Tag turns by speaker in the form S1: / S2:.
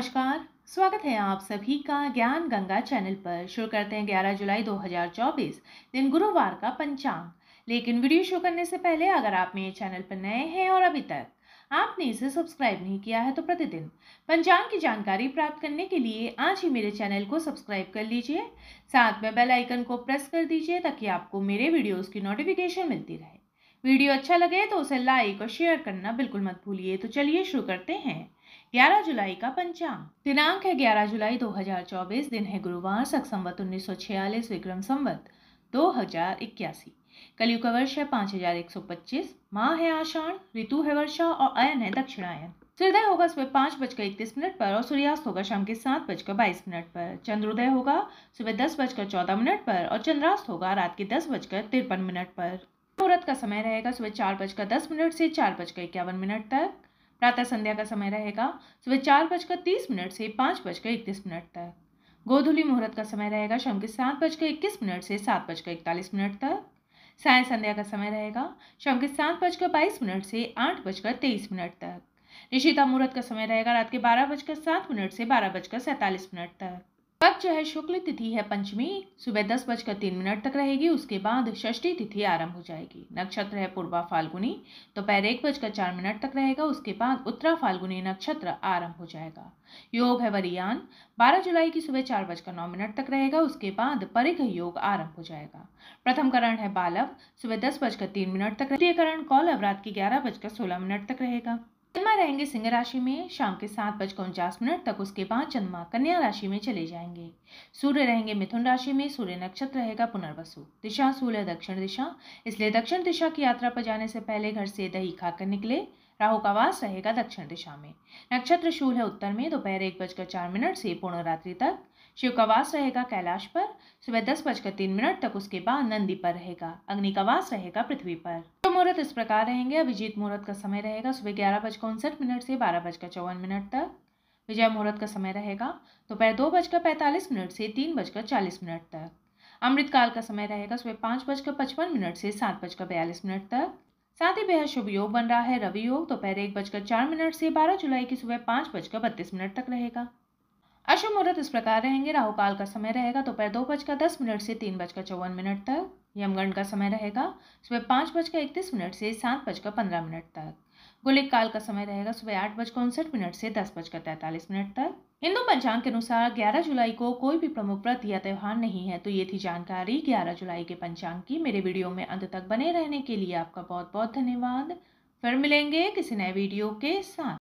S1: नमस्कार स्वागत है आप सभी का ज्ञान गंगा चैनल पर शुरू करते हैं 11 जुलाई 2024 दिन गुरुवार का पंचांग लेकिन वीडियो शुरू करने से पहले अगर आप मेरे चैनल पर नए हैं और अभी तक आपने इसे सब्सक्राइब नहीं किया है तो प्रतिदिन पंचांग की जानकारी प्राप्त करने के लिए आज ही मेरे चैनल को सब्सक्राइब कर लीजिए साथ में बेल आइकन को प्रेस कर दीजिए ताकि आपको मेरे वीडियोस की नोटिफिकेशन मिलती रहे वीडियो अच्छा लगे तो उसे लाइक और शेयर करना बिल्कुल मत भूलिए तो चलिए शुरू करते हैं 11 जुलाई का पंचांग दिनांक है 11 जुलाई 2024 दिन है गुरुवार सख संवत उन्नीस विक्रम संवत इक्यासी कलयुग का वर्ष है पांच हजार एक सौ पच्चीस माह है आषाण ऋतु है वर्षा और अयन है दक्षिणायन सूर्योदय होगा सुबह पाँच बजकर इकतीस मिनट पर और सूर्यास्त होगा शाम के सात बजकर बाईस मिनट पर चंद्रोदय होगा सुबह दस बजकर चौदह मिनट पर और चंद्रास्त होगा रात के दस बजकर तिरपन मिनट पर मुहूर्त का समय रहेगा सुबह चार बजकर दस मिनट से चार बजकर इक्यावन मिनट तक प्रातः संध्या का समय रहेगा सुबह चार बजकर तीस मिनट से पाँच बजकर इकतीस मिनट तक गोधुली मुहूर्त का समय रहेगा शाम के सात बजकर इक्कीस मिनट से सात बजकर इकतालीस मिनट तक साय संध्या का समय रहेगा शाम के सात बजकर बाईस मिनट से आठ बजकर तेईस मिनट तक निशिता मुहूर्त का समय रहेगा रात के बारह बजकर सात मिनट से बारह बजकर सैंतालीस मिनट तक पक्ष जो है शुक्ल तिथि है पंचमी सुबह दस बजकर तीन मिनट तक रहेगी उसके बाद षष्ठी तिथि आरंभ हो जाएगी नक्षत्र है पूर्वा फाल्गुनी दोपहर तो एक बजकर चार मिनट तक रहेगा उसके बाद उत्तरा फाल्गुनी नक्षत्र आरंभ हो जाएगा योग है वरियान बारह जुलाई की सुबह चार बजकर नौ मिनट तक रहेगा उसके बाद परिघ योग आरंभ हो जाएगा प्रथम करण है बालव सुबह दस बजकर तीन मिनट तक द्वितीय करण कौलव रात की ग्यारह बजकर सोलह मिनट तक रहेगा चंद्रमा रहेंगे सिंह राशि में शाम के सात बजकर उनचास मिनट तक उसके बाद चंद्रमा कन्या राशि में चले जाएंगे सूर्य रहेंगे मिथुन राशि में सूर्य नक्षत्र रहेगा पुनर्वसु दिशा सूर्य दक्षिण दिशा इसलिए दक्षिण दिशा की यात्रा पर जाने से पहले घर से दही खाकर निकले राहु का वास रहेगा दक्षिण दिशा में नक्षत्र शूल है उत्तर में दोपहर एक बजकर चार मिनट से पूर्ण रात्रि तक शिव का वास रहेगा कैलाश पर सुबह दस बजकर तीन मिनट तक उसके बाद नंदी पर रहेगा अग्नि का वास रहेगा पृथ्वी पर मुहूर्त इस प्रकार रहेंगे अभिजीत मुहूर्त का समय रहेगा सुबह ग्यारह बजकर उनसठ मिनट से बारह बजकर चौवन मिनट तक विजय मुहूर्त का समय रहेगा दोपहर दो बजकर पैंतालीस मिनट से तीन बजकर चालीस मिनट तक अमृतकाल का समय रहेगा सुबह पाँच बजकर पचपन मिनट से सात बजकर बयालीस मिनट तक साथ ही बेहद शुभ योग बन रहा है रवि योग दोपहर एक बजकर चार मिनट से बारह जुलाई की सुबह पाँच बजकर बत्तीस मिनट तक रहेगा अशुभ मुहूर्त इस प्रकार रहेंगे राहुकाल का समय रहेगा दोपहर दो बजकर दस मिनट से तीन बजकर चौवन मिनट तक यमगण का समय रहेगा सुबह पाँच बजकर इकतीस मिनट से सात बजकर पंद्रह मिनट तक गोलिक काल का समय रहेगा सुबह आठ बजकर उनसठ मिनट से दस बजकर तैंतालीस मिनट तक हिंदू पंचांग के अनुसार 11 जुलाई को कोई भी प्रमुख व्रत या त्यौहार नहीं है तो ये थी जानकारी 11 जुलाई के पंचांग की मेरे वीडियो में अंत तक बने रहने के लिए आपका बहुत बहुत धन्यवाद फिर मिलेंगे किसी नए वीडियो के साथ